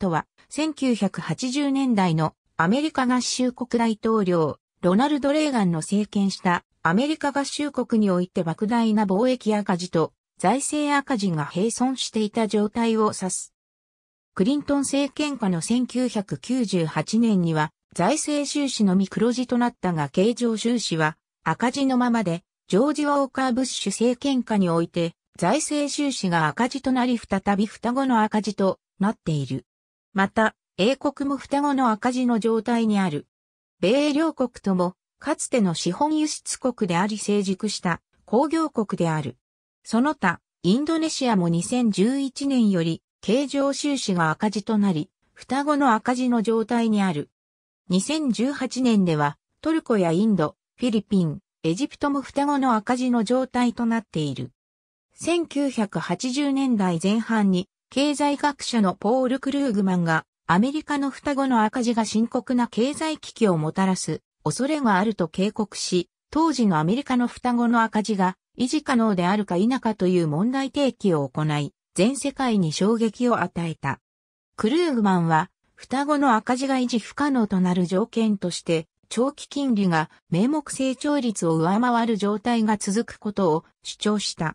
トは、1980年代のアメリカ合衆国大統領、ロナルド・レーガンの政権したアメリカ合衆国において莫大な貿易赤字と財政赤字が並存していた状態を指す。クリントン政権下の1998年には財政収支のみ黒字となったが経常収支は赤字のままで、ジョージ・ウォーカー・ブッシュ政権下において財政収支が赤字となり再び双子の赤字となっている。また、英国も双子の赤字の状態にある。米両国とも、かつての資本輸出国であり成熟した工業国である。その他、インドネシアも2011年より、経常収支が赤字となり、双子の赤字の状態にある。2018年では、トルコやインド、フィリピン、エジプトも双子の赤字の状態となっている。1980年代前半に経済学者のポール・クルーグマンが、アメリカの双子の赤字が深刻な経済危機をもたらす恐れがあると警告し、当時のアメリカの双子の赤字が維持可能であるか否かという問題提起を行い、全世界に衝撃を与えた。クルーグマンは、双子の赤字が維持不可能となる条件として、長期金利が名目成長率を上回る状態が続くことを主張した。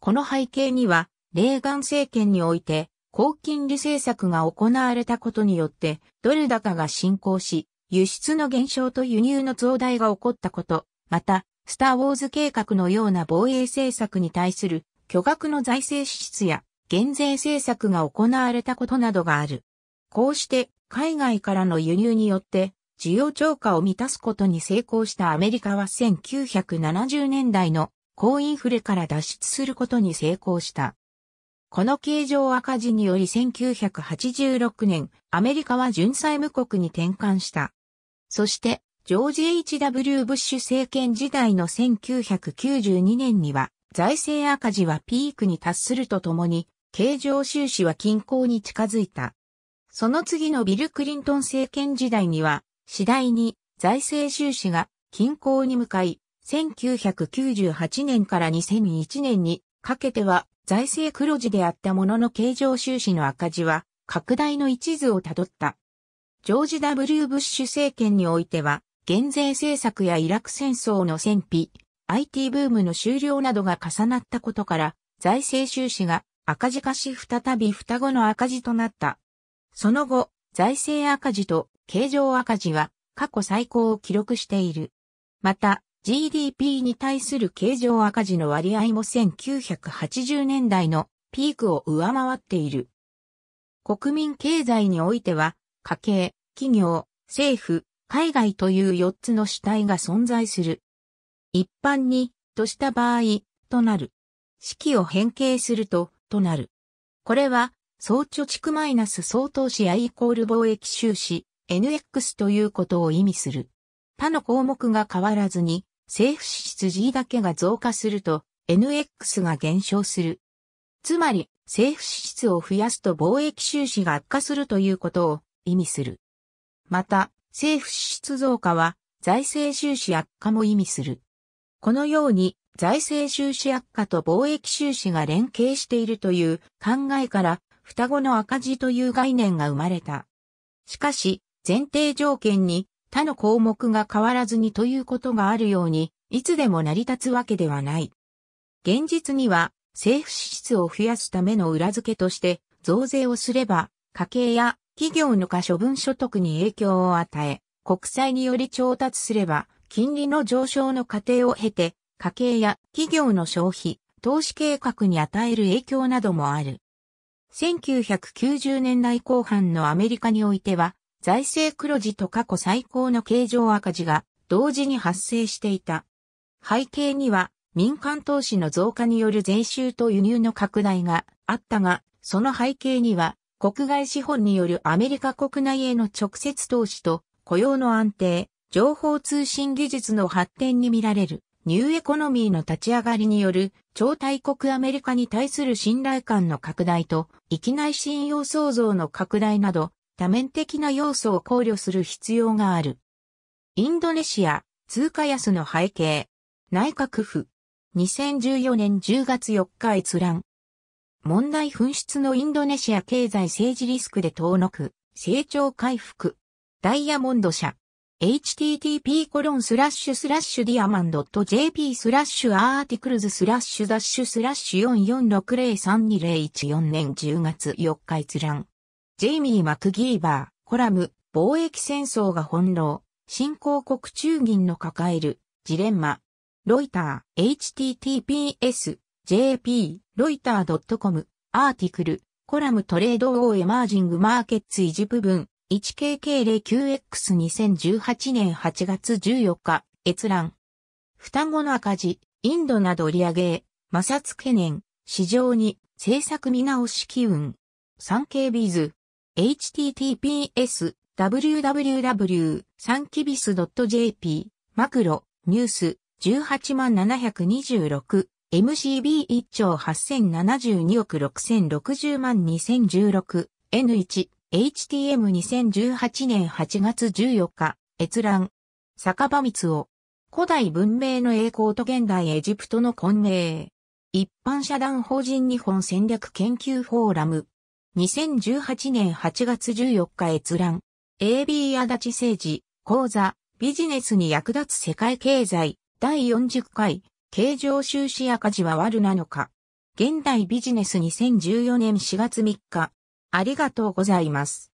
この背景には、レーガン政権において、高金利政策が行われたことによって、ドル高が進行し、輸出の減少と輸入の増大が起こったこと、また、スター・ウォーズ計画のような防衛政策に対する巨額の財政支出や減税政策が行われたことなどがある。こうして海外からの輸入によって需要超過を満たすことに成功したアメリカは1970年代の高インフレから脱出することに成功した。この形状赤字により1986年、アメリカは純債務国に転換した。そして、ジョージ H.W. ブッシュ政権時代の1992年には、財政赤字はピークに達するとともに、形状収支は均衡に近づいた。その次のビル・クリントン政権時代には、次第に財政収支が均衡に向かい、1998年から2001年にかけては財政黒字であったものの経常収支の赤字は拡大の一途をたどった。ジョージ・ W・ ブッシュ政権においては、減税政策やイラク戦争の戦費、IT ブームの終了などが重なったことから、財政収支が赤字化し再び双子の赤字となった。その後、財政赤字と経常赤字は過去最高を記録している。また、GDP に対する経常赤字の割合も1980年代のピークを上回っている。国民経済においては、家計、企業、政府、海外という4つの主体が存在する。一般に、とした場合、となる。式を変形すると、となる。これは、総貯蓄マイナス総投資 I イコール貿易収支 NX ということを意味する。他の項目が変わらずに政府支出 G だけが増加すると NX が減少する。つまり、政府支出を増やすと貿易収支が悪化するということを意味する。また、政府支出増加は財政収支悪化も意味する。このように財政収支悪化と貿易収支が連携しているという考えから双子の赤字という概念が生まれた。しかし、前提条件に他の項目が変わらずにということがあるように、いつでも成り立つわけではない。現実には、政府支出を増やすための裏付けとして、増税をすれば、家計や企業の可処分所得に影響を与え、国債により調達すれば、金利の上昇の過程を経て、家計や企業の消費、投資計画に与える影響などもある。1990年代後半のアメリカにおいては、財政黒字と過去最高の経常赤字が同時に発生していた。背景には民間投資の増加による税収と輸入の拡大があったが、その背景には国外資本によるアメリカ国内への直接投資と雇用の安定、情報通信技術の発展に見られるニューエコノミーの立ち上がりによる超大国アメリカに対する信頼感の拡大と域内信用創造の拡大など多面的な要素を考慮する必要がある。インドネシア、通貨安の背景。内閣府。2014年10月4日閲覧。問題紛失のインドネシア経済政治リスクで遠のく、成長回復。ダイヤモンド社。http コロンスラッシュスラッシュディアマンドット JP スラッシュアーティクルズスラッシュダッシュスラッシュ44603201 4年10月4日閲覧。ジェイミー・マクギーバー、コラム、貿易戦争が翻弄、新興国中銀の抱える、ジレンマ。ロイター、https、jp、ロイター .com、アーティクル、コラムトレードオーエマージングマーケッツ維持部分、1KK09X2018 年8月14日、閲覧。双子の赤字、インドなど利上げ、摩擦懸念、市場に政策見直し機運。産経ビーズ。https www.sankibis.jp マクロニュース18726 MCB 1兆8072億6060万2016 N1 HTM2018 年8月14日閲覧酒場光を古代文明の栄光と現代エジプトの混迷一般社団法人日本戦略研究フォーラム2018年8月14日閲覧。AB 足立政治、講座、ビジネスに役立つ世界経済、第40回、経常収支赤字は悪なのか。現代ビジネス2014年4月3日。ありがとうございます。